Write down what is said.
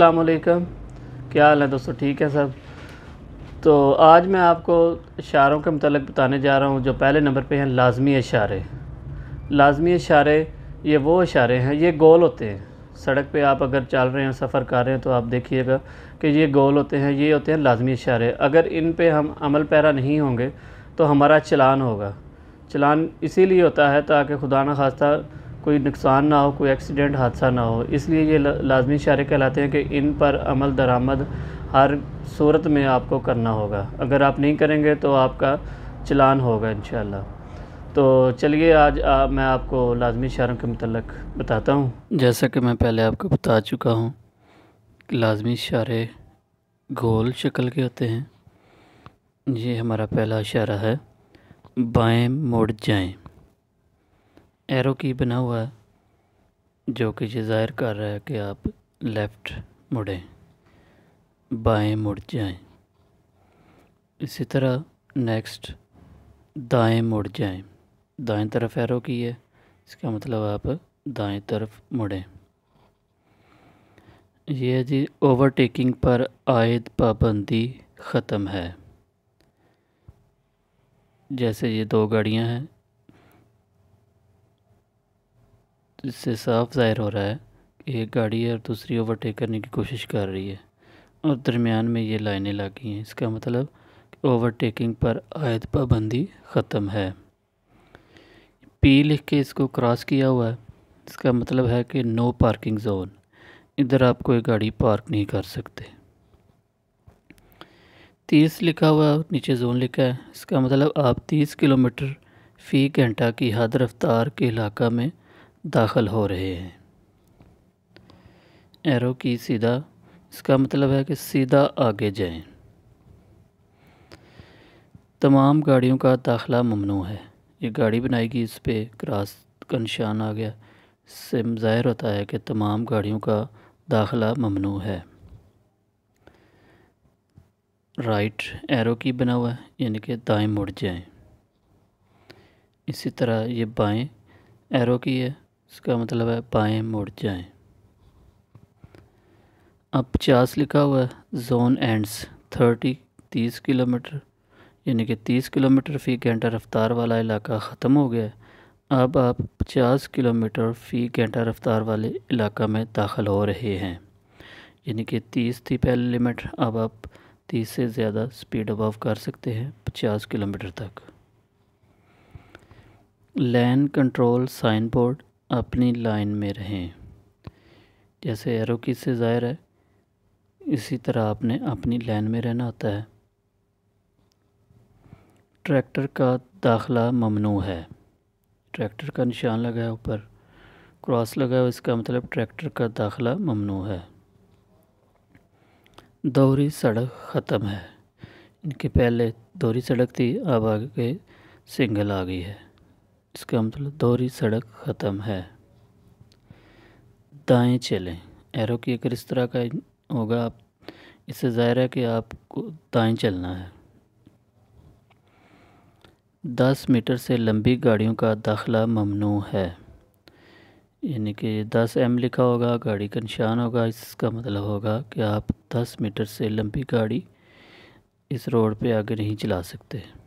अल्लाम क्या हाल है दोस्तों ठीक है सब तो आज मैं आपको इशारों के मतलब बताने जा रहा हूँ जो पहले नंबर पे हैं लाजमी इशारे लाजमी इशारे ये वो इशारे हैं ये गोल होते हैं सड़क पे आप अगर चल रहे हैं सफ़र कर रहे हैं तो आप देखिएगा कि ये गोल होते हैं ये होते हैं लाजमी इशारे अगर इन पर हम अमल पैरा नहीं होंगे तो हमारा चलान होगा चलान इसी होता है ताकि खुदा न खास्ता कोई नुकसान ना हो कोई एक्सीडेंट हादसा ना हो इसलिए ये लाजमी इशारे कहलाते हैं कि इन पर अमल दरामद हर सूरत में आपको करना होगा अगर आप नहीं करेंगे तो आपका चलान होगा इन तो चलिए आज आ, मैं आपको लाजमी इशारों के मतलब बताता हूँ जैसा कि मैं पहले आपको बता चुका हूँ लाजमी इशारे गोल शक्ल के होते हैं ये हमारा पहला इशारा है बाएं मुड़ जाएं एरो की बना हुआ है जो कि ये ज़ाहिर कर रहा है कि आप लेफ़्ट मुड़ें बाएं मुड़ जाएं इसी तरह नेक्स्ट दाएं मुड़ जाएं दाएं तरफ एरो की है इसका मतलब आप दाएं तरफ मुड़ें ये है जी ओवरटेकिंग पर आयद पाबंदी ख़त्म है जैसे ये दो गाड़ियां हैं इससे साफ ज़ाहिर हो रहा है कि एक गाड़ी और दूसरी ओवरटेक करने की कोशिश कर रही है और दरमियान में ये लाइनें लगी हैं इसका मतलब ओवरटेकिंग पर आयद पाबंदी ख़त्म है पी लिख के इसको क्रॉस किया हुआ है इसका मतलब है कि नो पार्किंग जोन इधर आप कोई गाड़ी पार्क नहीं कर सकते तीस लिखा हुआ नीचे जोन लिखा है इसका मतलब आप तीस किलोमीटर फ़ी घंटा की हद रफ्तार के इलाका में दाखिल हो रहे हैं एरो की सीधा इसका मतलब है कि सीधा आगे जाएं। तमाम गाड़ियों का दाखिला ममनू है ये गाड़ी बनाएगी इस पर क्रॉस का निशान आ गया इससे ज़ाहिर होता है कि तमाम गाड़ियों का दाखिला ममनू है राइट एरो की बना हुआ है यानी कि दाएं मुड़ जाएं। इसी तरह ये बाएं एरो की है इसका मतलब है पाएँ मुड़ जाएं अब पचास लिखा हुआ है जोन एंड्स थर्टी तीस किलोमीटर यानी कि तीस किलोमीटर फ़ी घंटा रफ्तार वाला इलाका ख़त्म हो गया है अब आप पचास किलोमीटर फ़ी घंटा रफ्तार वाले इलाका में दाखिल हो रहे हैं यानी कि तीस थी पहले लिमिट अब आप तीस से ज़्यादा स्पीड अबव कर सकते हैं पचास किलोमीटर तक लैंड कंट्रोल साइन बोर्ड अपनी लाइन में रहें जैसे एरो की से ज़ाहिर है इसी तरह आपने अपनी लाइन में रहना होता है ट्रैक्टर का दाखला ममनू है ट्रैक्टर का निशान लगा है ऊपर क्रॉस लगा है इसका मतलब ट्रैक्टर का दाखला ममनू है दोहरी सड़क ख़त्म है इनके पहले दोहरी सड़क थी अब आगे सिंगल आ गई है इसका मतलब दोहरी सड़क ख़त्म है दाएं चलें एरो की अगर इस तरह का होगा आप इससे ज़ाहिर है कि आपको दाएं चलना है दस मीटर से लंबी गाड़ियों का दाखला ममनू है यानी कि दस एम लिखा होगा गाड़ी का निशान होगा इसका मतलब होगा कि आप दस मीटर से लंबी गाड़ी इस रोड पे आगे नहीं चला सकते